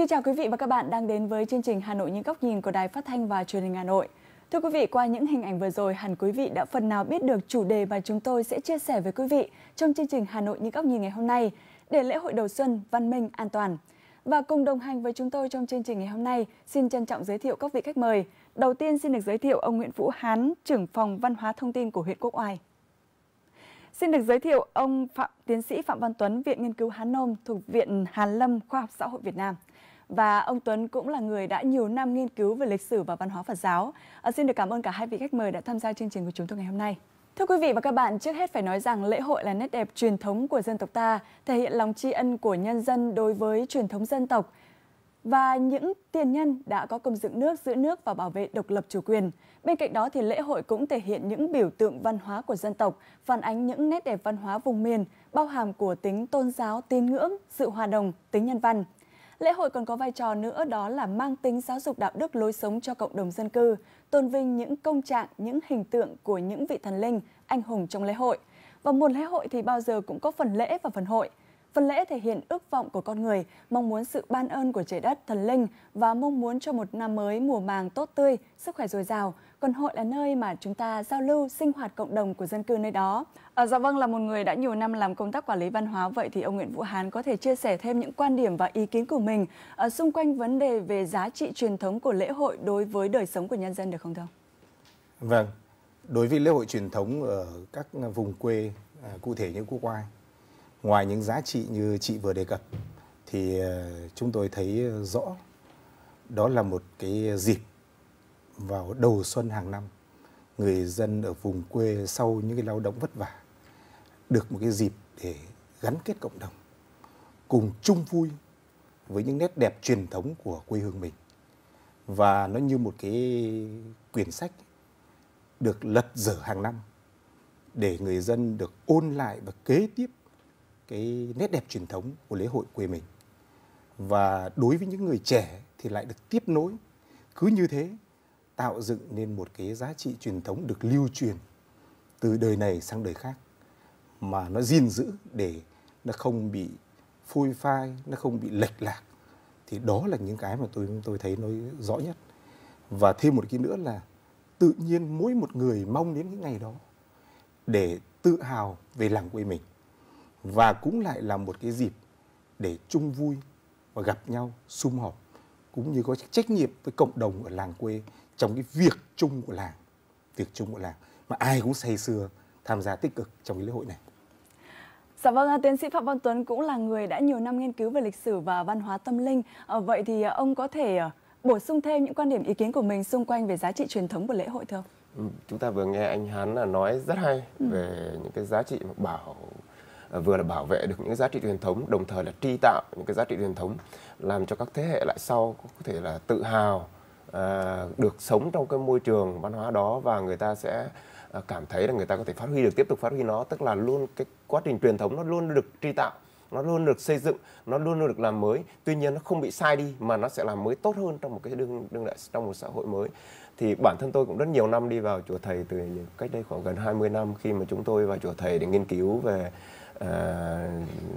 kính chào quý vị và các bạn đang đến với chương trình Hà Nội những góc nhìn của Đài Phát thanh và Truyền hình Hà Nội. Thưa quý vị, qua những hình ảnh vừa rồi, hẳn quý vị đã phần nào biết được chủ đề mà chúng tôi sẽ chia sẻ với quý vị trong chương trình Hà Nội những góc nhìn ngày hôm nay, để lễ hội đầu xuân văn minh an toàn. Và cùng đồng hành với chúng tôi trong chương trình ngày hôm nay, xin trân trọng giới thiệu các vị khách mời. Đầu tiên xin được giới thiệu ông Nguyễn Vũ Hán, trưởng phòng văn hóa thông tin của huyện Quốc Oai. Xin được giới thiệu ông Phạm Tiến sĩ Phạm Văn Tuấn, Viện Nghiên cứu Hán Nôm thuộc Viện Hàn Lâm Khoa học Xã hội Việt Nam và ông Tuấn cũng là người đã nhiều năm nghiên cứu về lịch sử và văn hóa Phật giáo. À, xin được cảm ơn cả hai vị khách mời đã tham gia chương trình của chúng tôi ngày hôm nay. Thưa quý vị và các bạn, trước hết phải nói rằng lễ hội là nét đẹp truyền thống của dân tộc ta, thể hiện lòng tri ân của nhân dân đối với truyền thống dân tộc và những tiền nhân đã có công dựng nước, giữ nước và bảo vệ độc lập chủ quyền. Bên cạnh đó thì lễ hội cũng thể hiện những biểu tượng văn hóa của dân tộc, phản ánh những nét đẹp văn hóa vùng miền, bao hàm của tính tôn giáo, tín ngưỡng, sự hòa đồng, tính nhân văn, Lễ hội còn có vai trò nữa đó là mang tính giáo dục đạo đức lối sống cho cộng đồng dân cư, tôn vinh những công trạng, những hình tượng của những vị thần linh, anh hùng trong lễ hội. Và một lễ hội thì bao giờ cũng có phần lễ và phần hội. Phần lễ thể hiện ước vọng của con người, mong muốn sự ban ơn của trời đất, thần linh và mong muốn cho một năm mới mùa màng tốt tươi, sức khỏe dồi dào. Còn hội là nơi mà chúng ta giao lưu, sinh hoạt cộng đồng của dân cư nơi đó. À, dạ vâng, là một người đã nhiều năm làm công tác quản lý văn hóa, vậy thì ông Nguyễn Vũ Hán có thể chia sẻ thêm những quan điểm và ý kiến của mình à, xung quanh vấn đề về giá trị truyền thống của lễ hội đối với đời sống của nhân dân được không thưa ông? Vâng, đối với lễ hội truyền thống ở các vùng quê, à, cụ thể như Quốc Oai, ngoài những giá trị như chị vừa đề cập thì ờ, chúng tôi thấy rõ đó là một cái dịp vào đầu xuân hàng năm người dân ở vùng quê sau những cái lao động vất vả được một cái dịp để gắn kết cộng đồng cùng chung vui với những nét đẹp truyền thống của quê hương mình và nó như một cái quyển sách được lật dở hàng năm để người dân được ôn lại và kế tiếp cái nét đẹp truyền thống của lễ hội quê mình và đối với những người trẻ thì lại được tiếp nối cứ như thế tạo dựng nên một cái giá trị truyền thống được lưu truyền từ đời này sang đời khác mà nó gìn giữ để nó không bị phôi phai nó không bị lệch lạc thì đó là những cái mà tôi tôi thấy nó rõ nhất và thêm một cái nữa là tự nhiên mỗi một người mong đến cái ngày đó để tự hào về làng quê mình và cũng lại là một cái dịp để chung vui và gặp nhau sum họp cũng như có trách nhiệm với cộng đồng ở làng quê trong cái việc chung của làng việc chung của làng mà ai cũng say sưa tham gia tích cực trong cái lễ hội này Dạ vâng, à, tiến sĩ Phạm Văn Tuấn cũng là người đã nhiều năm nghiên cứu về lịch sử và văn hóa tâm linh. À, vậy thì à, ông có thể bổ sung thêm những quan điểm ý kiến của mình xung quanh về giá trị truyền thống của lễ hội thưa ông? Ừ, chúng ta vừa nghe anh Hán là nói rất hay ừ. về ừ. những cái giá trị bảo vừa là bảo vệ được những giá trị truyền thống đồng thời là tri tạo những cái giá trị truyền thống làm cho các thế hệ lại sau có thể là tự hào à, được sống trong cái môi trường văn hóa đó và người ta sẽ à, cảm thấy là người ta có thể phát huy được tiếp tục phát huy nó tức là luôn cái quá trình truyền thống nó luôn được tri tạo nó luôn được xây dựng nó luôn được làm mới tuy nhiên nó không bị sai đi mà nó sẽ làm mới tốt hơn trong một cái đương đương đại trong một xã hội mới thì bản thân tôi cũng rất nhiều năm đi vào chùa thầy từ cách đây khoảng gần 20 năm khi mà chúng tôi vào chùa thầy để nghiên cứu về Ờ,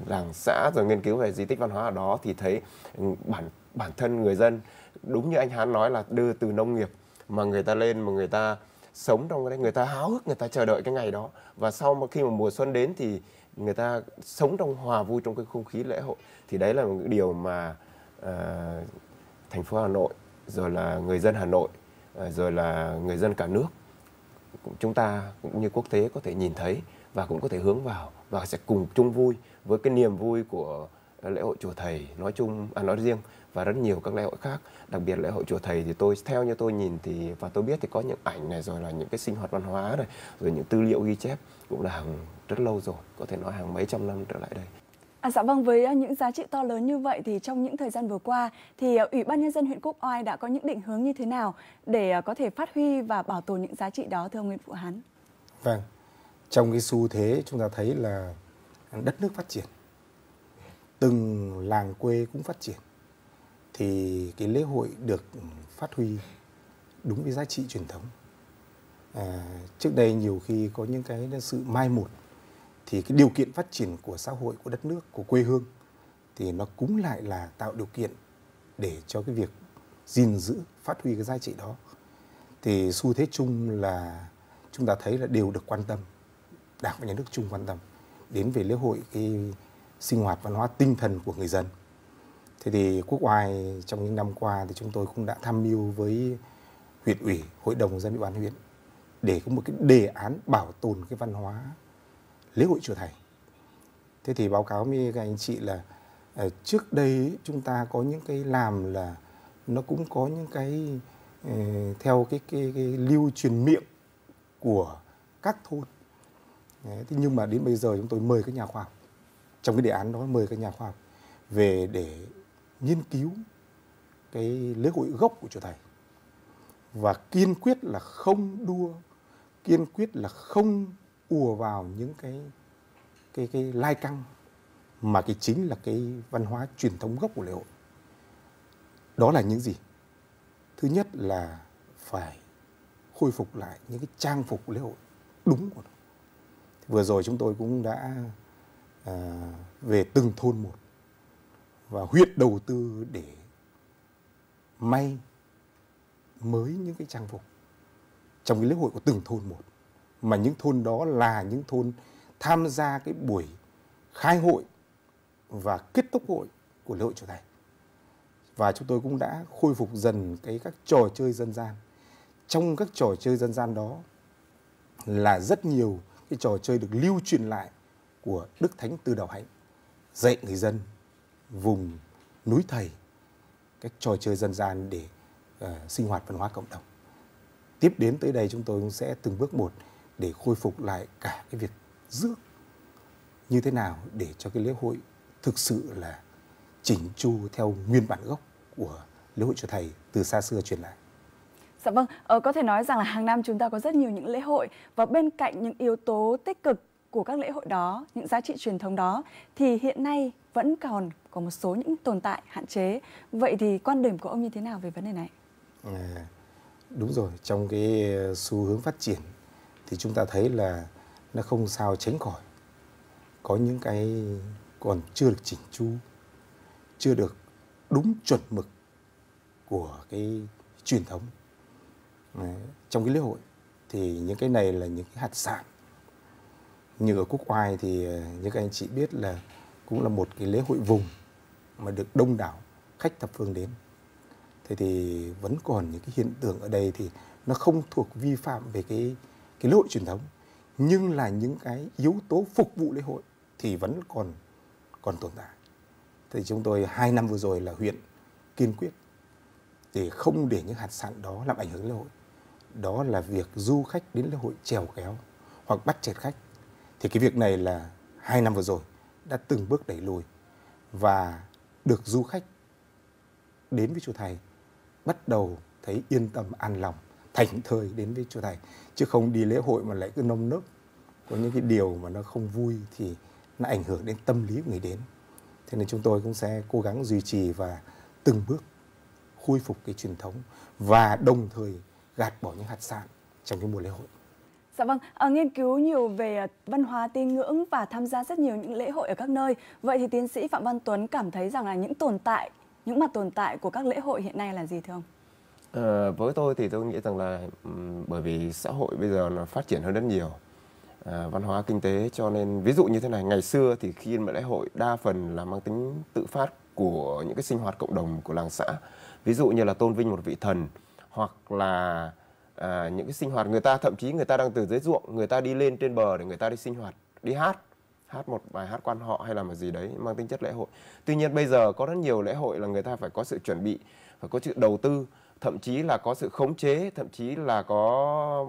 làng xã rồi nghiên cứu về di tích văn hóa ở đó thì thấy ừ, bản bản thân người dân đúng như anh Hán nói là đưa từ nông nghiệp mà người ta lên mà người ta sống trong cái người ta háo hức người ta chờ đợi cái ngày đó và sau mà khi mà mùa xuân đến thì người ta sống trong hòa vui trong cái không khí lễ hội thì đấy là một điều mà uh, thành phố Hà Nội rồi là người dân Hà Nội ờ, rồi là người dân cả nước chúng ta cũng như quốc tế có thể nhìn thấy và cũng có thể hướng vào và sẽ cùng chung vui với cái niềm vui của lễ hội chùa thầy nói chung à nói riêng và rất nhiều các lễ hội khác đặc biệt lễ hội chùa thầy thì tôi theo như tôi nhìn thì và tôi biết thì có những ảnh này rồi là những cái sinh hoạt văn hóa này rồi những tư liệu ghi chép cũng là hàng rất lâu rồi có thể nói hàng mấy trăm năm trở lại đây À, dạ vâng, với ờ, những giá trị to lớn như vậy thì trong những thời gian vừa qua thì ờ, Ủy ban Nhân dân huyện Quốc Oai đã có những định hướng như thế nào để ờ, có thể phát huy và bảo tồn những giá trị đó thưa ông Nguyễn Phụ Hán? Vâng, trong cái xu thế chúng ta thấy là đất nước phát triển, từng làng quê cũng phát triển thì cái lễ hội được phát huy đúng với giá trị truyền thống. À, trước đây nhiều khi có những cái sự mai một thì cái điều kiện phát triển của xã hội của đất nước của quê hương thì nó cũng lại là tạo điều kiện để cho cái việc gìn giữ phát huy cái giá trị đó thì xu thế chung là chúng ta thấy là đều được quan tâm đảng và nhà nước chung quan tâm đến về lễ hội cái sinh hoạt văn hóa tinh thần của người dân thế thì quốc oai trong những năm qua thì chúng tôi cũng đã tham mưu với huyện ủy hội đồng dân ủy ban huyện để có một cái đề án bảo tồn cái văn hóa lễ hội chùa thầy thế thì báo cáo với các anh chị là ờ, trước đây chúng ta có những cái làm là nó cũng có những cái ờ, theo cái, cái, cái lưu truyền miệng của các thôn thế nhưng mà đến bây giờ chúng tôi mời các nhà khoa học trong cái đề án đó mời các nhà khoa học về để nghiên cứu cái lễ hội gốc của chùa thầy và kiên quyết là không đua kiên quyết là không ùa vào những cái cái cái lai căng mà cái chính là cái văn hóa truyền thống gốc của lễ hội. Đó là những gì? Thứ nhất là phải khôi phục lại những cái trang phục lễ hội đúng của nó. Vừa rồi chúng tôi cũng đã à, về từng thôn một và huyện đầu tư để may mới những cái trang phục trong cái lễ hội của từng thôn một mà những thôn đó là những thôn tham gia cái buổi khai hội và kết thúc hội của lễ hội chùa Thành. Và chúng tôi cũng đã khôi phục dần cái các trò chơi dân gian. Trong các trò chơi dân gian đó là rất nhiều cái trò chơi được lưu truyền lại của Đức Thánh Tư Đạo Hạnh dạy người dân vùng núi thầy các trò chơi dân gian để uh, sinh hoạt văn hóa cộng đồng. Tiếp đến tới đây chúng tôi cũng sẽ từng bước một để khôi phục lại cả cái việc rước như thế nào để cho cái lễ hội thực sự là chỉnh chu theo nguyên bản gốc của lễ hội chùa thầy từ xa xưa truyền lại. Dạ vâng, ờ, có thể nói rằng là hàng năm chúng ta có rất nhiều những lễ hội và bên cạnh những yếu tố tích cực của các lễ hội đó, những giá trị truyền thống đó thì hiện nay vẫn còn có một số những tồn tại hạn chế. Vậy thì quan điểm của ông như thế nào về vấn đề này? À, đúng rồi, trong cái xu hướng phát triển thì chúng ta thấy là nó không sao tránh khỏi có những cái còn chưa được chỉnh chu chưa được đúng chuẩn mực của cái truyền thống trong cái lễ hội thì những cái này là những cái hạt sản như ở quốc oai thì ờ, như các anh chị biết là cũng là một cái lễ hội vùng mà được đông đảo khách thập phương đến thế thì vẫn còn những cái hiện tượng ở đây thì nó không thuộc vi phạm về cái cái lễ hội truyền thống nhưng là những cái yếu tố phục vụ lễ hội thì vẫn còn còn tồn tại thì chúng tôi hai năm vừa rồi là huyện kiên quyết để không để những hạt sạn đó làm ảnh hưởng lễ hội đó là việc du khách đến lễ hội trèo kéo hoặc bắt chẹt khách thì cái việc này là hai năm vừa rồi đã từng bước đẩy lùi và được du khách đến với chùa thầy bắt đầu thấy yên tâm an lòng thành thời đến với chùa thầy chứ không đi lễ hội mà lại cứ nông nớp có những cái điều mà nó không vui thì nó ảnh hưởng đến tâm lý của người đến thế nên chúng tôi cũng sẽ cố gắng duy trì và từng bước khôi phục cái truyền thống và đồng thời gạt bỏ những hạt sạn trong cái mùa lễ hội Dạ vâng, à, nghiên cứu nhiều về ờ, văn hóa tín ngưỡng và tham gia rất nhiều những lễ hội ở các nơi. Vậy thì tiến sĩ Phạm Văn Tuấn cảm thấy rằng là những tồn tại, những mặt tồn tại của các lễ hội hiện nay là gì thưa ông? Ờ, với tôi thì tôi nghĩ rằng là bởi vì xã hội bây giờ nó phát triển hơn rất nhiều ờ, văn hóa kinh tế cho nên ví dụ như thế này ngày xưa thì khi mà lễ hội đa phần là mang tính tự phát của những cái sinh hoạt cộng đồng của làng xã ví dụ như là tôn vinh một vị thần hoặc là à, những cái sinh hoạt người ta thậm chí người ta đang từ dưới ruộng người ta đi lên trên bờ để người ta đi sinh hoạt đi hát hát một bài hát quan họ hay là một gì đấy mang tính chất lễ hội tuy nhiên bây giờ có rất nhiều lễ hội là người ta phải có sự chuẩn bị phải có sự đầu tư thậm chí là có sự khống chế thậm chí là có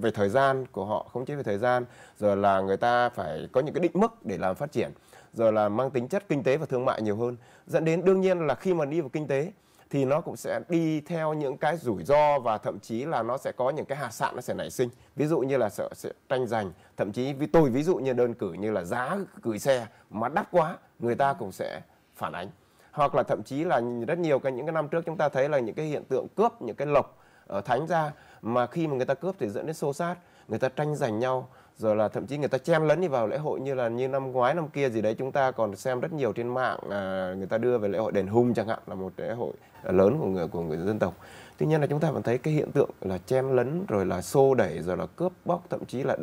về thời gian của họ khống chế về thời gian rồi là người ta phải có những cái định mức để làm phát triển rồi là mang tính chất kinh tế và thương mại nhiều hơn dẫn đến đương nhiên là khi mà đi vào kinh tế thì nó cũng sẽ đi theo những cái rủi ro và thậm chí là nó sẽ có những cái hạt sạn nó sẽ nảy sinh ví dụ như là sợ sẽ tranh giành thậm chí với tôi ví dụ như đơn cử như là giá gửi xe mà đắt quá người ta cũng sẽ phản ánh hoặc là thậm chí là rất nhiều cái những cái năm trước chúng ta thấy là những cái hiện tượng cướp những cái lộc ở thánh ra mà khi mà người ta cướp thì dẫn đến xô sát người ta tranh giành nhau rồi là thậm chí người ta chen lấn đi vào lễ hội như là như năm ngoái năm kia gì đấy chúng ta còn xem rất nhiều trên mạng à, người ta đưa về lễ hội đền hung chẳng hạn là một lễ hội lớn của người của người dân tộc tuy nhiên là chúng ta vẫn thấy cái hiện tượng là chen lấn rồi là xô đẩy rồi là cướp bóc thậm chí là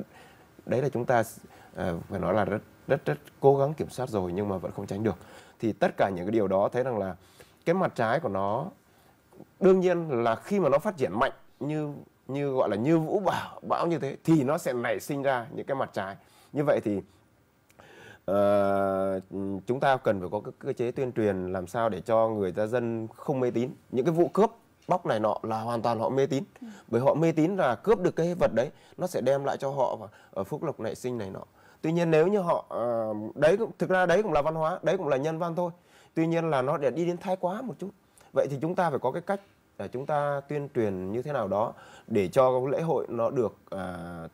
đấy là chúng ta à, phải nói là rất rất rất cố gắng kiểm soát rồi nhưng mà vẫn không tránh được thì tất cả những cái điều đó thấy rằng là cái mặt trái của nó đương nhiên là khi mà nó phát triển mạnh như như gọi là như vũ bão bão như thế thì nó sẽ nảy sinh ra những cái mặt trái như vậy thì Uh, chúng ta cần phải có các cơ chế tuyên truyền làm sao để cho người ta dân không mê tín những cái vụ cướp bóc này nọ là hoàn toàn họ mê tín ừ. bởi họ mê tín là cướp được cái vật đấy nó sẽ đem lại cho họ và ở phúc lộc nảy sinh này nọ tuy nhiên nếu như họ ờ, đấy cũng thực ra đấy cũng là văn hóa đấy cũng là nhân văn thôi tuy nhiên là nó để đi đến thái quá một chút vậy thì chúng ta phải có cái cách để chúng ta tuyên truyền như thế nào đó để cho lễ hội nó được uh,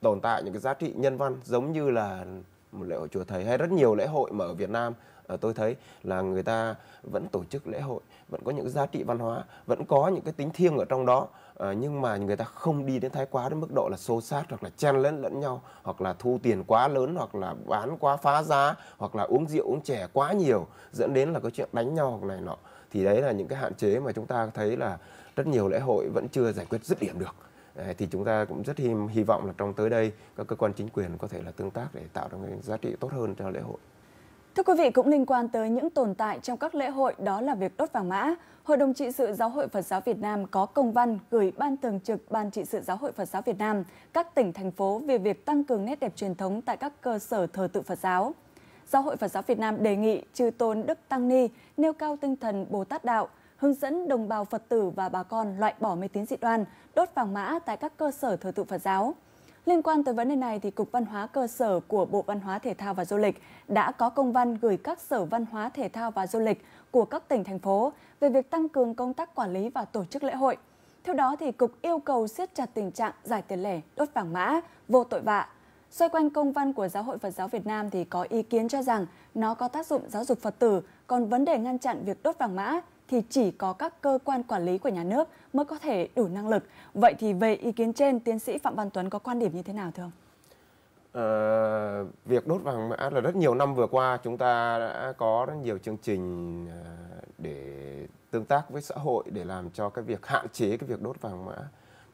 tồn tại những cái giá trị nhân văn giống như là một lễ hội chùa thầy hay rất nhiều lễ hội mà ở Việt Nam à, tôi thấy là người ta vẫn tổ chức lễ hội vẫn có những giá trị văn hóa vẫn có những cái tính thiêng ở trong đó Ờ, nhưng mà người ta không đi đến thái quá đến mức độ là xô sát hoặc là chen lẫn lẫn nhau hoặc là thu tiền quá lớn hoặc là bán quá phá giá hoặc là uống rượu uống chè quá nhiều dẫn đến là cái chuyện đánh nhau hoặc này nọ thì đấy là những cái hạn chế mà chúng ta thấy là rất nhiều lễ hội vẫn chưa giải quyết dứt điểm được thì chúng ta cũng rất hy, hy vọng là trong tới đây các cơ quan chính quyền có thể là tương tác để tạo ra cái giá trị tốt hơn cho lễ hội. Thưa quý vị, cũng liên quan tới những tồn tại trong các lễ hội đó là việc đốt vàng mã, Hội đồng trị sự Giáo hội Phật giáo Việt Nam có công văn gửi Ban Thường trực Ban trị sự Giáo hội Phật giáo Việt Nam, các tỉnh, thành phố về việc tăng cường nét đẹp truyền thống tại các cơ sở thờ tự Phật giáo. Giáo hội Phật giáo Việt Nam đề nghị trừ tôn Đức Tăng Ni nêu cao tinh thần Bồ Tát Đạo, hướng dẫn đồng bào Phật tử và bà con loại bỏ mê tín dị đoan, đốt vàng mã tại các cơ sở thờ tự Phật giáo. Liên quan tới vấn đề này, thì Cục Văn hóa Cơ sở của Bộ Văn hóa Thể thao và Du lịch đã có công văn gửi các sở văn hóa thể thao và du lịch của các tỉnh, thành phố về việc tăng cường công tác quản lý và tổ chức lễ hội. Theo đó, thì Cục yêu cầu siết chặt tình trạng giải tiền lẻ, đốt vàng mã, vô tội vạ. Xoay quanh công văn của Giáo hội Phật giáo Việt Nam thì có ý kiến cho rằng nó có tác dụng giáo dục Phật tử, còn vấn đề ngăn chặn việc đốt vàng mã thì chỉ có các cơ quan quản lý của nhà nước mới có thể đủ năng lực. Vậy thì về ý kiến trên, tiến sĩ Phạm Văn Tuấn có quan điểm như thế nào thưa ông? Ờ, việc đốt vàng mã là rất nhiều năm vừa qua chúng ta đã có rất nhiều chương trình ờ, để tương tác với xã hội để làm cho cái việc hạn chế cái việc đốt vàng mã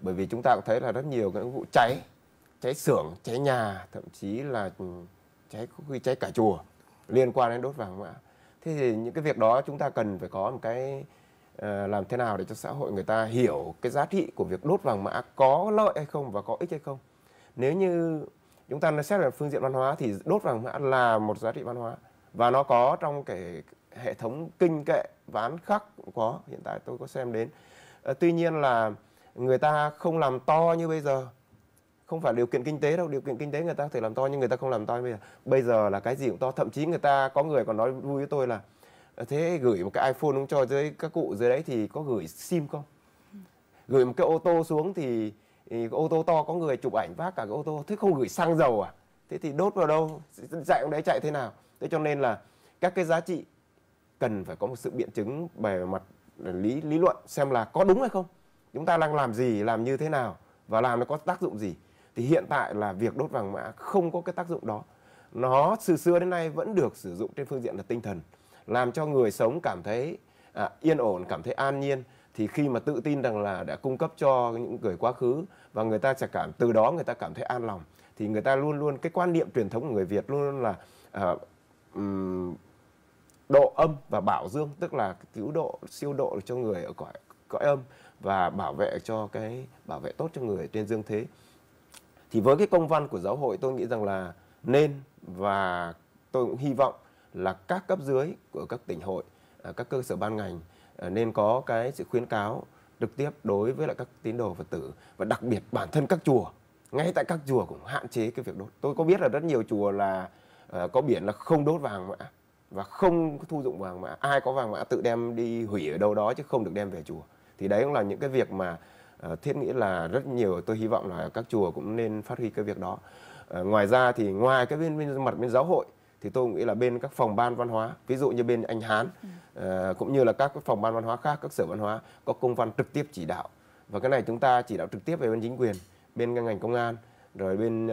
bởi vì chúng ta cũng thấy là rất nhiều các vụ cháy cháy xưởng cháy nhà thậm chí là ừ, cháy khi cháy cả chùa liên quan đến đốt vàng mã thế thì những cái việc đó chúng ta cần phải có một cái ờ, làm thế nào để cho xã hội người ta hiểu cái giá trị của việc đốt vàng mã có lợi hay không và có ích hay không nếu như chúng ta xét về phương diện văn hóa thì đốt vàng mã là một giá trị văn hóa và nó có trong cái hệ thống kinh kệ ván khắc cũng có hiện tại tôi có xem đến ờ, tuy nhiên là người ta không làm to như bây giờ không phải điều kiện kinh tế đâu điều kiện kinh tế người ta có thể làm to nhưng người ta không làm to bây giờ bây giờ là cái gì cũng to thậm chí người ta có người còn nói vui với tôi là thế gửi một cái iphone đúng cho dưới các cụ dưới đấy thì có gửi sim không gửi một cái ô tô xuống thì, thì ô tô to có người chụp ảnh vác cả cái ô tô thế không gửi xăng dầu à thế thì đốt vào đâu chạy ông đấy chạy thế nào thế cho nên là các cái giá trị cần phải có một sự biện chứng về mặt lý lý luận xem là có đúng hay không chúng ta đang làm gì làm như thế nào và làm nó có tác dụng gì thì hiện tại là việc đốt vàng mã không có cái tác dụng đó nó từ xưa đến nay vẫn được sử dụng trên phương diện là tinh thần làm cho người sống cảm thấy à, yên ổn cảm thấy an nhiên thì khi mà tự tin rằng là đã cung cấp cho những người quá khứ và người ta sẽ cảm từ đó người ta cảm thấy an lòng thì người ta luôn luôn cái quan niệm truyền thống của người Việt luôn luôn là à, um, độ âm và bảo dương tức là cứu độ siêu độ cho người ở cõi cõi âm và bảo vệ cho cái bảo vệ tốt cho người trên dương thế thì với cái công văn của giáo hội tôi nghĩ rằng là nên và tôi cũng hy vọng là các cấp dưới của các tỉnh hội à, các cơ sở ban ngành à, nên có cái sự khuyến cáo trực tiếp đối với lại các tín đồ phật tử và đặc biệt bản thân các chùa ngay tại các chùa cũng hạn chế cái việc đốt tôi có biết là rất nhiều chùa là à, có biển là không đốt vàng mã và không thu dụng vàng mã ai có vàng mã tự đem đi hủy ở đâu đó chứ không được đem về chùa thì đấy cũng là những cái việc mà Ờ, thiết nghĩ là rất nhiều tôi hy vọng là các chùa cũng nên phát huy cái việc đó ờ, ngoài ra thì ngoài cái bên, bên mặt bên giáo hội thì tôi nghĩ là bên các phòng ban văn hóa ví dụ như bên anh Hán ừ. ờ, cũng như là các phòng ban văn hóa khác các sở văn hóa có công văn trực tiếp chỉ đạo và cái này chúng ta chỉ đạo trực tiếp về bên chính quyền bên ngành công an rồi bên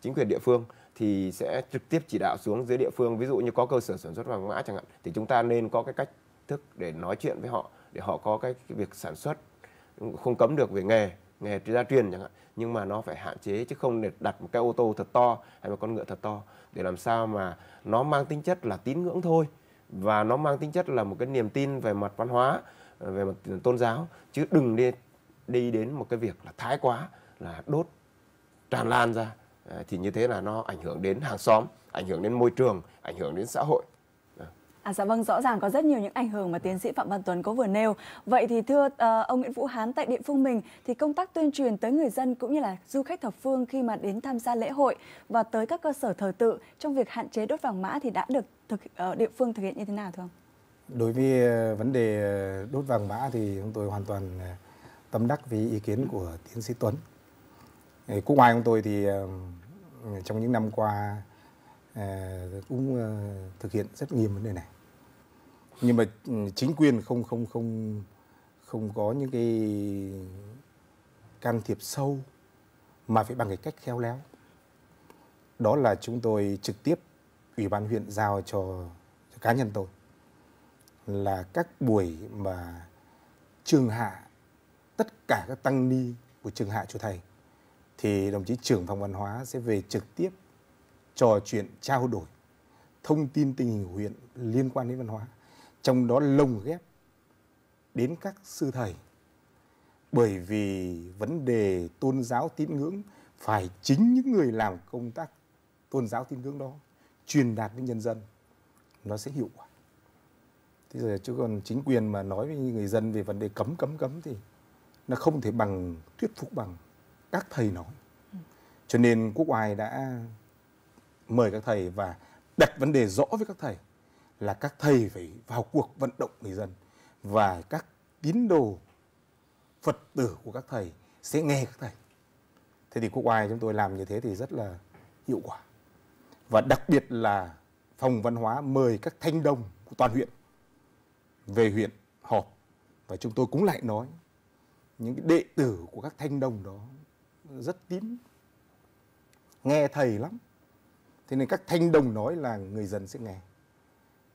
chính quyền địa phương thì sẽ trực tiếp chỉ đạo xuống dưới địa phương ví dụ như có cơ sở sản xuất vàng mã chẳng hạn thì chúng ta nên có cái cách thức để nói chuyện với họ để họ có cái việc sản xuất không cấm được về nghề nghề gia truyền chẳng hạn nhưng mà nó phải hạn chế chứ không để đặt một cái ô tô thật to hay một con ngựa thật to để làm sao mà nó mang tính chất là tín ngưỡng thôi và nó mang tính chất là một cái niềm tin về mặt văn hóa về mặt tôn giáo chứ đừng đi đi đến một cái việc là thái quá là đốt tràn lan ra thì như thế là nó ảnh hưởng đến hàng xóm ảnh hưởng đến môi trường ảnh hưởng đến xã hội À, dạ vâng, rõ ràng có rất nhiều những ảnh hưởng mà tiến sĩ Phạm Văn Tuấn có vừa nêu. Vậy thì thưa uh, ông Nguyễn Vũ Hán, tại địa phương mình thì công tác tuyên truyền tới người dân cũng như là du khách thập phương khi mà đến tham gia lễ hội và tới các cơ sở thờ tự trong việc hạn chế đốt vàng mã thì đã được thực uh, địa phương thực hiện như thế nào thưa ông? Đối với ờ, vấn đề đốt vàng mã thì chúng tôi hoàn toàn tâm đắc với ý kiến của tiến sĩ Tuấn. Cũng ngoài ông tôi thì trong những năm qua cũng thực hiện rất nghiêm vấn đề này nhưng mà ừ, chính quyền không không không không có những cái can thiệp sâu mà phải bằng cái cách khéo léo đó là chúng tôi trực tiếp ủy ban huyện giao cho, cho cá nhân tôi là các buổi mà trường hạ tất cả các tăng ni của trường hạ chùa thầy thì đồng chí trưởng phòng văn hóa sẽ về trực tiếp trò chuyện trao đổi thông tin tình hình huyện liên quan đến văn hóa trong đó lồng ghép đến các sư thầy bởi vì vấn đề tôn giáo tín ngưỡng phải chính những người làm công tác tôn giáo tín ngưỡng đó truyền đạt đến nhân dân nó sẽ hiệu quả thế giờ chứ còn chính quyền mà nói với người dân về vấn đề cấm cấm cấm thì nó không thể bằng thuyết phục bằng các thầy nói cho nên quốc oai đã mời các thầy và đặt vấn đề rõ với các thầy là các thầy phải vào cuộc vận động người dân và các tín đồ Phật tử của các thầy sẽ nghe các thầy. Thế thì quốc oai chúng tôi làm như thế thì rất là hiệu quả. Và đặc biệt là phòng văn hóa mời các thanh đồng của toàn huyện về huyện họp và chúng tôi cũng lại nói những cái đệ tử của các thanh đồng đó rất tín nghe thầy lắm thế nên các thanh đồng nói là người dân sẽ nghe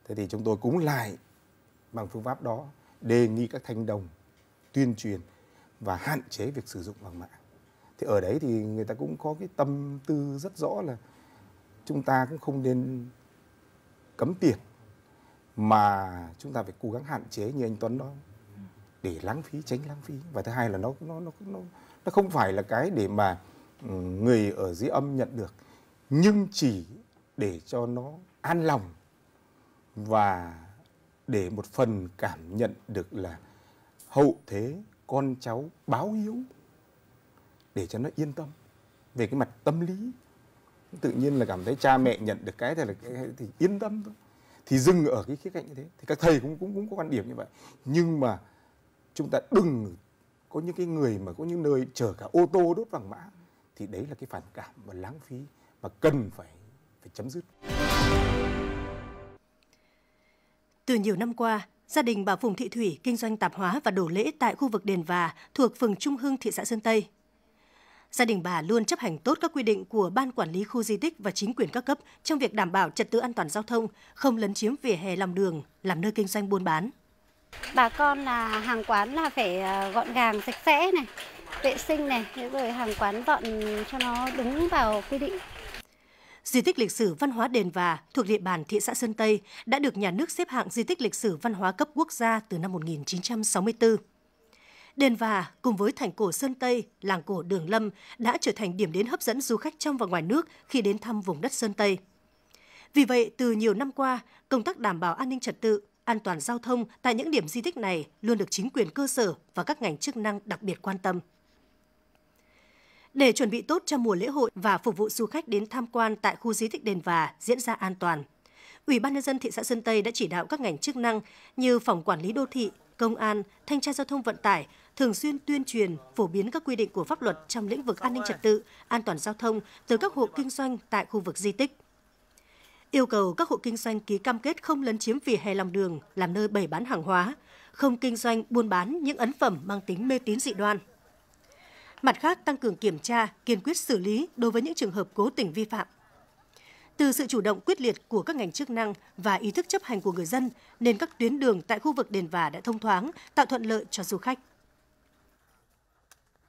thế thì chúng tôi cũng lại bằng phương pháp đó đề nghị các thanh đồng tuyên truyền và hạn chế việc sử dụng vàng mã thì ở đấy thì người ta cũng có cái tâm tư rất rõ là chúng ta cũng không nên cấm tiền mà chúng ta phải cố gắng hạn chế như anh Tuấn đó để lãng phí tránh lãng phí và thứ hai là nó nó nó nó, nó không phải là cái để mà ừ, người ở dưới âm nhận được nhưng chỉ để cho nó an lòng và để một phần cảm nhận được là hậu thế con cháu báo hiếu để cho nó yên tâm về cái mặt tâm lý tự nhiên là cảm thấy cha mẹ nhận được cái thì là cái, thì yên tâm thôi thì dừng ở cái khía cạnh như thế thì các thầy cũng cũng cũng có quan điểm như vậy nhưng mà chúng ta đừng có những cái người mà có những nơi chở cả ô tô đốt vàng mã thì đấy là cái phản cảm và lãng phí mà cần phải phải chấm dứt. Từ nhiều năm qua, gia đình bà Phùng Thị Thủy kinh doanh tạp hóa và đồ lễ tại khu vực Đền Và thuộc phường Trung Hưng, thị xã Sơn Tây. Gia đình bà luôn chấp hành tốt các quy định của Ban Quản lý Khu Di tích và chính quyền các cấp trong việc đảm bảo trật tự an toàn giao thông, không lấn chiếm vỉa hè lòng đường, làm nơi kinh doanh buôn bán. Bà con là hàng quán là phải à, gọn gàng, sạch sẽ này, vệ sinh này, rồi hàng quán dọn cho nó đúng vào quy định Di tích lịch sử văn hóa Đền Và thuộc địa bàn thị xã Sơn Tây đã được nhà nước xếp hạng di tích lịch sử văn hóa cấp quốc gia từ năm 1964. Đền Và cùng với thành cổ Sơn Tây, làng cổ Đường Lâm đã trở thành điểm đến hấp dẫn du khách trong và ngoài nước khi đến thăm vùng đất Sơn Tây. Vì vậy, từ nhiều năm qua, công tác đảm bảo an ninh trật tự, an toàn giao thông tại những điểm di tích này luôn được chính quyền cơ sở và các ngành chức năng đặc biệt quan tâm để chuẩn bị tốt cho mùa lễ hội và phục vụ du khách đến tham quan tại khu di tích đền Và diễn ra an toàn. Ủy ban nhân dân thị xã Sơn Tây đã chỉ đạo các ngành chức năng như phòng quản lý đô thị, công an, thanh tra giao thông vận tải thường xuyên tuyên truyền, phổ biến các quy định của pháp luật trong lĩnh vực an ninh trật tự, an toàn giao thông tới các hộ kinh doanh tại khu vực di tích. Yêu cầu các hộ kinh doanh ký cam kết không lấn chiếm vỉa hè lòng đường làm nơi bày bán hàng hóa, không kinh doanh buôn bán những ấn phẩm mang tính mê tín dị đoan. Mặt khác, tăng cường kiểm tra, kiên quyết xử lý đối với những trường hợp cố tình vi phạm. Từ sự chủ động quyết liệt của các ngành chức năng và ý thức chấp hành của người dân, nên các tuyến đường tại khu vực đền Và đã thông thoáng, tạo thuận lợi cho du khách.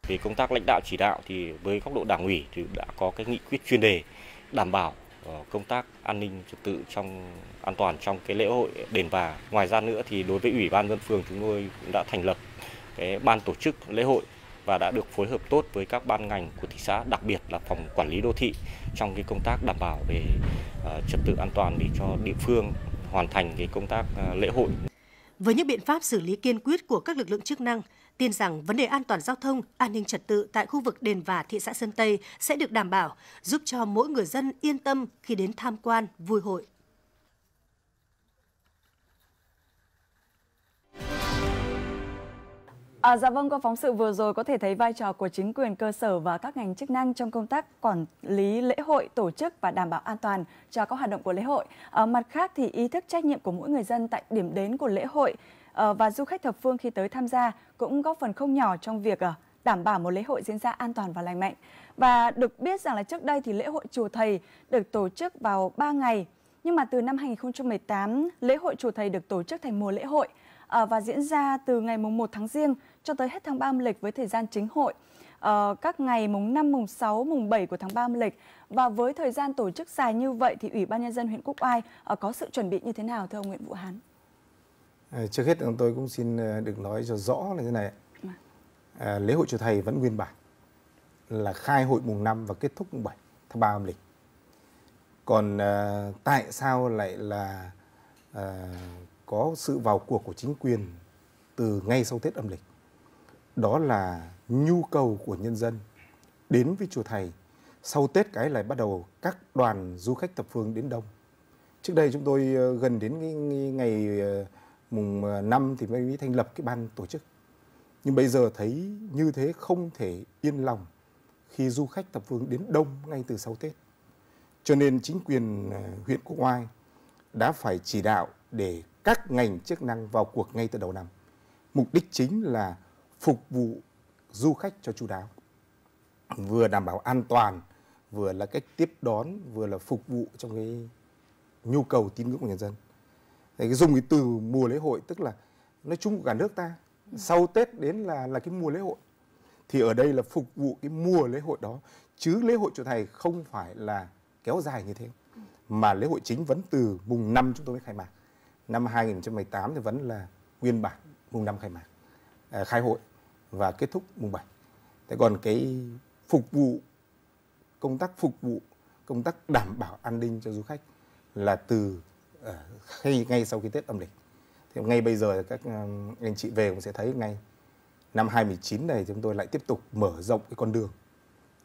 Về công tác lãnh đạo chỉ đạo thì với góc độ đảng ủy thì đã có cái nghị quyết chuyên đề đảm bảo ờ, công tác an ninh trật tự trong an toàn trong cái lễ hội đền và ngoài ra nữa thì đối với ủy ban dân phường chúng tôi cũng đã thành lập cái ban tổ chức lễ hội và đã được phối hợp tốt với các ban ngành của thị xã, đặc biệt là phòng quản lý đô thị trong cái công tác đảm bảo về ờ, trật tự an toàn để cho địa phương hoàn thành cái công tác ờ, lễ hội. Với những biện pháp xử lý kiên quyết của các lực lượng chức năng, tin rằng vấn đề an toàn giao thông, an ninh trật tự tại khu vực đền và thị xã Sơn Tây sẽ được đảm bảo, giúp cho mỗi người dân yên tâm khi đến tham quan, vui hội. À, dạ vâng, qua phóng sự vừa rồi có thể thấy vai trò của chính quyền cơ sở và các ngành chức năng trong công tác quản lý lễ hội, tổ chức và đảm bảo an toàn cho các hoạt động của lễ hội. À, mặt khác thì ý thức trách nhiệm của mỗi người dân tại điểm đến của lễ hội à, và du khách thập phương khi tới tham gia cũng góp phần không nhỏ trong việc à, đảm bảo một lễ hội diễn ra an toàn và lành mạnh. Và được biết rằng là trước đây thì lễ hội Chùa Thầy được tổ chức vào 3 ngày, nhưng mà từ năm 2018, lễ hội Chùa Thầy được tổ chức thành mùa lễ hội – Ờ, và diễn ra từ ngày mùng 1 tháng Giêng cho tới hết tháng 3 âm lịch với thời gian chính hội. Ờ, các ngày mùng 5, mùng 6, mùng 7 của tháng 3 âm lịch và với thời gian tổ chức dài như vậy thì Ủy ban nhân dân huyện Quốc Oai ờ, có sự chuẩn bị như thế nào thưa ông Nguyễn Vũ Hán? trước hết tôi cũng xin được nói cho rõ là thế này. Vâng. lễ hội chùa thầy vẫn nguyên bản là khai hội mùng 5 và kết thúc mùng 7 tháng 3 âm lịch. Còn tại sao lại là có sự vào cuộc của chính quyền từ ngay sau Tết âm lịch. Đó là nhu cầu của nhân dân đến với chùa thầy sau Tết cái lại bắt đầu các đoàn du khách thập phương đến đông. Trước đây chúng tôi ờ, gần đến ngày ờ, mùng 5 ờ, thì mới thành lập cái ban tổ chức. Nhưng bây giờ thấy như thế không thể yên lòng khi du khách thập phương đến đông ngay từ sau Tết. Cho nên chính quyền huyện Quốc Oai đã phải chỉ đạo để các ngành chức năng vào cuộc ngay từ đầu năm. Mục đích chính là phục vụ du khách cho chú đáo. Vừa đảm bảo an toàn, vừa là cách tiếp đón, vừa là phục vụ trong cái nhu cầu tín ngưỡng của nhân dân. Đấy, cái dùng cái từ mùa lễ hội tức là nói chung của cả nước ta sau Tết đến là là cái mùa lễ hội thì ở đây là phục vụ cái mùa lễ hội đó chứ lễ hội chùa thầy không phải là kéo dài như thế mà lễ hội chính vẫn từ mùng 5 chúng tôi mới khai mạc năm 2018 thì vẫn là nguyên bản mùng 5 khai mạc à, khai hội và kết thúc mùng 7. Thế còn cái phục vụ công tác phục vụ công tác đảm bảo an ninh cho du khách là từ uh, khi ngay sau khi Tết âm lịch. Thì ngay bây giờ các uh, anh chị về cũng sẽ thấy ngay năm 2019 này chúng tôi lại tiếp tục mở rộng cái con đường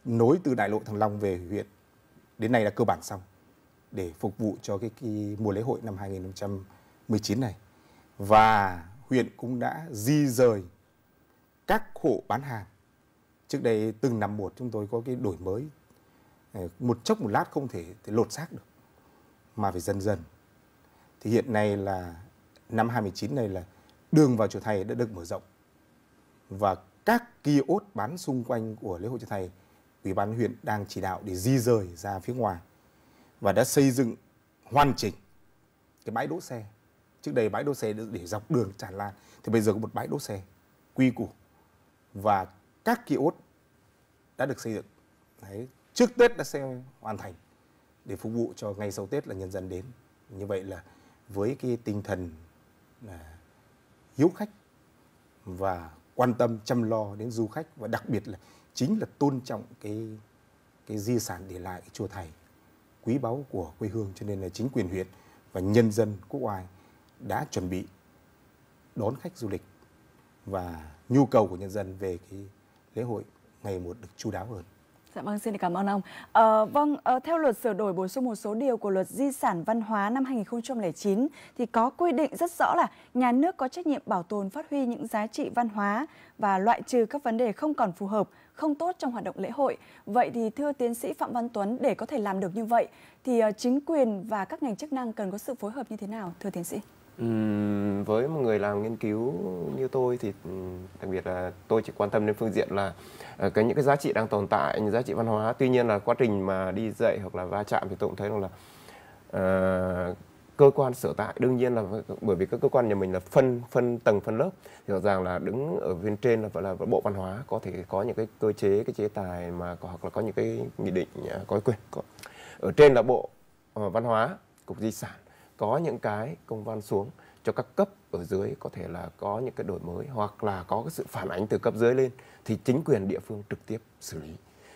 nối từ đại lộ Thăng Long về huyện đến nay là cơ bản xong để phục vụ cho cái, cái mùa lễ hội năm 2020 19 này và huyện cũng đã di rời các hộ bán hàng. Trước đây từng năm một chúng tôi có cái đổi mới ờ, một chốc một lát không thể, thể lột xác được mà phải dần dần. Thì hiện nay là năm 2019 này là đường vào chùa thầy đã được mở rộng và các kiosk bán xung quanh của lễ hội chùa thầy ủy ban huyện đang chỉ đạo để di rời ra phía ngoài và đã xây dựng hoàn chỉnh cái bãi đỗ xe trước đây bãi đỗ xe để dọc đường tràn lan thì bây giờ có một bãi đỗ xe quy củ và các ốt đã được xây dựng Đấy. trước tết đã xây hoàn thành để phục vụ cho ngay sau tết là nhân dân đến như vậy là với cái tinh thần là hiếu khách và quan tâm chăm lo đến du khách và đặc biệt là chính là tôn trọng cái cái di sản để lại chùa thầy quý báu của quê hương cho nên là chính quyền huyện và nhân dân quốc oai đã chuẩn bị đón khách du lịch và nhu cầu của nhân dân về cái lễ hội ngày một được chú đáo hơn. Dạ vâng, xin cảm ơn ông. À, vâng, à, theo luật sửa đổi bổ sung một số điều của luật di sản văn hóa năm 2009 thì có quy định rất rõ là nhà nước có trách nhiệm bảo tồn phát huy những giá trị văn hóa và loại trừ các vấn đề không còn phù hợp, không tốt trong hoạt động lễ hội. Vậy thì thưa tiến sĩ Phạm Văn Tuấn, để có thể làm được như vậy thì ờ, chính quyền và các ngành chức năng cần có sự phối hợp như thế nào thưa tiến sĩ? với một người làm nghiên cứu như tôi thì đặc biệt là tôi chỉ quan tâm đến phương diện là ờ, cái những cái giá trị đang tồn tại, những giá trị văn hóa. Tuy nhiên là quá trình mà đi dạy hoặc là va chạm thì tôi cũng thấy rằng là ờ, cơ quan sở tại đương nhiên là bởi vì các cơ quan nhà mình là phân phân tầng phân lớp thì rõ ràng là đứng ở bên trên là gọi là bộ văn hóa có thể có những cái cơ chế cái chế tài mà có, hoặc là có những cái nghị định à, có quyền có. ở trên là bộ ờ, văn hóa cục di sản có những cái công văn xuống cho các cấp ở dưới có thể là có những cái đổi mới hoặc là có cái sự phản ánh từ cấp dưới lên thì chính quyền địa phương trực tiếp xử lý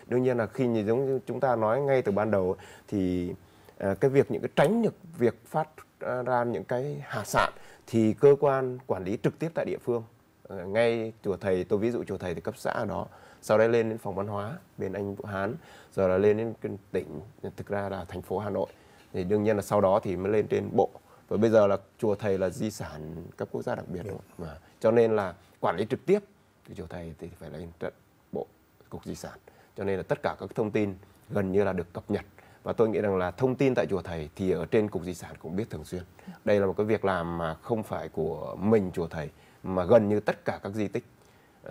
đương nhiên là khi như giống như chúng ta nói ngay từ ban đầu thì ờ, cái việc những cái tránh được việc phát ra những cái hạ sạn thì cơ quan quản lý trực tiếp tại địa phương ờ, ngay chùa thầy tôi ví dụ chùa thầy thì cấp xã ở đó sau đấy lên đến phòng văn hóa bên anh vũ hán rồi là lên đến tỉnh thực ra là thành phố hà nội thì đương nhiên là sau đó thì mới lên trên bộ và bây giờ là chùa thầy là di sản cấp quốc gia đặc biệt đúng không? mà cho nên là quản lý trực tiếp thì chùa thầy thì phải lên tận bộ cục di sản cho nên là tất cả các thông tin gần như là được cập nhật và tôi nghĩ rằng là thông tin tại chùa thầy thì ở trên cục di sản cũng biết thường xuyên đây là một cái việc làm mà không phải của mình chùa thầy mà gần như tất cả các di tích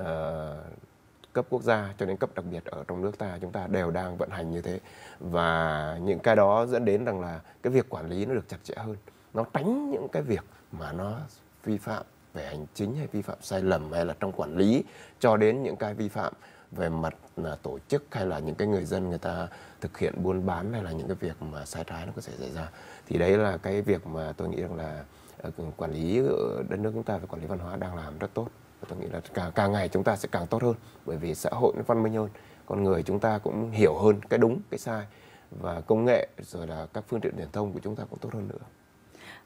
uh, cấp quốc gia cho đến cấp đặc biệt ở trong nước ta chúng ta đều đang vận hành như thế và những cái đó dẫn đến rằng là cái việc quản lý nó được chặt chẽ hơn nó tránh những cái việc mà nó vi phạm về hành chính hay vi phạm sai lầm hay là trong quản lý cho đến những cái vi phạm về mặt là tổ chức hay là những cái người dân người ta thực hiện buôn bán hay là những cái việc mà sai trái nó có thể xảy ra thì đấy là cái việc mà tôi nghĩ rằng là ờ, quản lý ờ, đất nước chúng ta về quản lý văn hóa đang làm rất tốt tôi nghĩ là càng càng ngày chúng ta sẽ càng tốt hơn bởi vì xã hội nó văn minh hơn con người chúng ta cũng hiểu hơn cái đúng cái sai và công nghệ rồi là các phương tiện truyền thông của chúng ta cũng tốt hơn nữa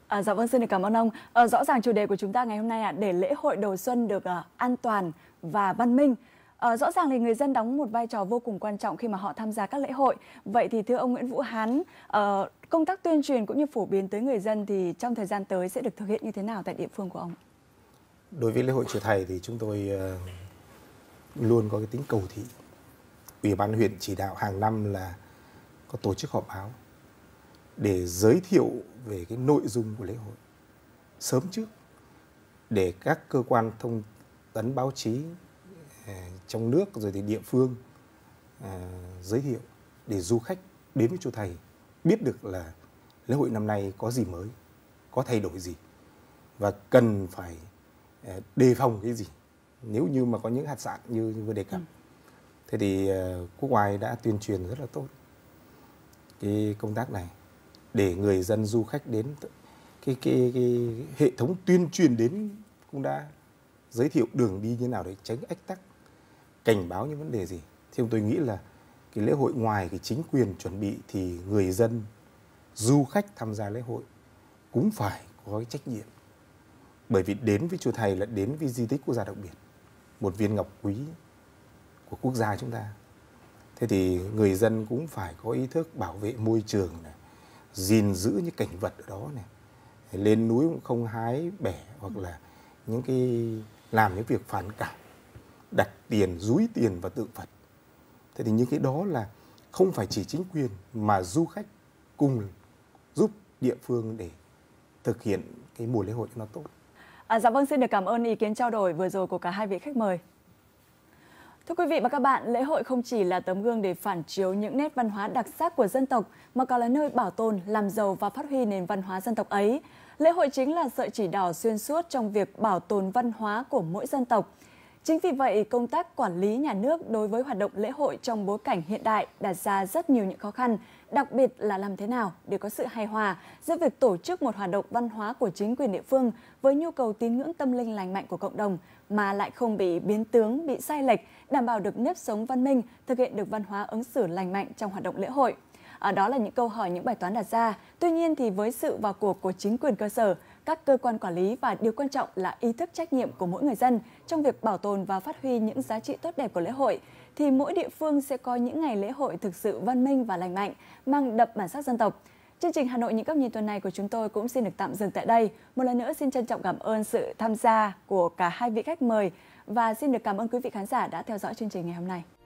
À, dạ vâng xin được cảm ơn ông. À, rõ ràng chủ đề của chúng ta ngày hôm nay à để lễ hội đầu xuân được à, an toàn và văn minh. À, rõ ràng thì người dân đóng một vai trò vô cùng quan trọng khi mà họ tham gia các lễ hội. Vậy thì thưa ông Nguyễn Vũ Hán, à, công tác tuyên truyền cũng như phổ biến tới người dân thì trong thời gian tới sẽ được thực hiện như thế nào tại địa phương của ông? đối với lễ hội chùa thầy thì chúng tôi ờ, luôn có cái tính cầu thị ủy ban huyện chỉ đạo hàng năm là có tổ chức họp báo để giới thiệu về cái nội dung của lễ hội sớm trước để các cơ quan thông tấn báo chí ờ, trong nước rồi thì địa phương ờ, giới thiệu để du khách đến với chùa thầy biết được là lễ hội năm nay có gì mới có thay đổi gì và cần phải Ờ, đề phòng cái gì nếu như mà có những hạt sạn như, vừa đề cập ừ. thế thì ờ, quốc ngoài đã tuyên truyền rất là tốt cái công tác này để người dân du khách đến cái cái, cái hệ thống tuyên truyền đến cũng đã giới thiệu đường đi như nào để tránh ách tắc cảnh báo những vấn đề gì thì tôi nghĩ là cái lễ hội ngoài cái chính quyền chuẩn bị thì người dân du khách tham gia lễ hội cũng phải có cái trách nhiệm bởi vì đến với chùa thầy là đến với di tích quốc gia đặc biệt một viên ngọc quý của quốc gia chúng ta thế thì người dân cũng phải có ý thức bảo vệ môi trường này gìn giữ những cảnh vật ở đó này lên núi cũng không hái bẻ hoặc là những cái làm những việc phản cảm đặt tiền rúi tiền vào tượng phật thế thì những cái đó là không phải chỉ chính quyền mà du khách cùng giúp địa phương để thực hiện cái mùa lễ hội cho nó tốt À, dạ vâng, xin được cảm ơn ý kiến trao đổi vừa rồi của cả hai vị khách mời. Thưa quý vị và các bạn, lễ hội không chỉ là tấm gương để phản chiếu những nét văn hóa đặc sắc của dân tộc, mà còn là nơi bảo tồn, làm giàu và phát huy nền văn hóa dân tộc ấy. Lễ hội chính là sợi chỉ đỏ xuyên suốt trong việc bảo tồn văn hóa của mỗi dân tộc. Chính vì vậy, công tác quản lý nhà nước đối với hoạt động lễ hội trong bối cảnh hiện đại đặt ra rất nhiều những khó khăn, đặc biệt là làm thế nào để có sự hài hòa giữa việc tổ chức một hoạt động văn hóa của chính quyền địa phương với nhu cầu tín ngưỡng tâm linh lành mạnh của cộng đồng mà lại không bị biến tướng, bị sai lệch, đảm bảo được nếp sống văn minh, thực hiện được văn hóa ứng xử lành mạnh trong hoạt động lễ hội. À, đó là những câu hỏi những bài toán đặt ra. Tuy nhiên thì với sự vào cuộc của chính quyền cơ sở, các cơ quan quản lý và điều quan trọng là ý thức trách nhiệm của mỗi người dân trong việc bảo tồn và phát huy những giá trị tốt đẹp của lễ hội, thì mỗi địa phương sẽ có những ngày lễ hội thực sự văn minh và lành mạnh, mang đậm bản sắc dân tộc. Chương trình Hà Nội những góc nhìn tuần này của chúng tôi cũng xin được tạm dừng tại đây. Một lần nữa xin trân trọng cảm ơn sự tham gia của cả hai vị khách mời và xin được cảm ơn quý vị khán giả đã theo dõi chương trình ngày hôm nay.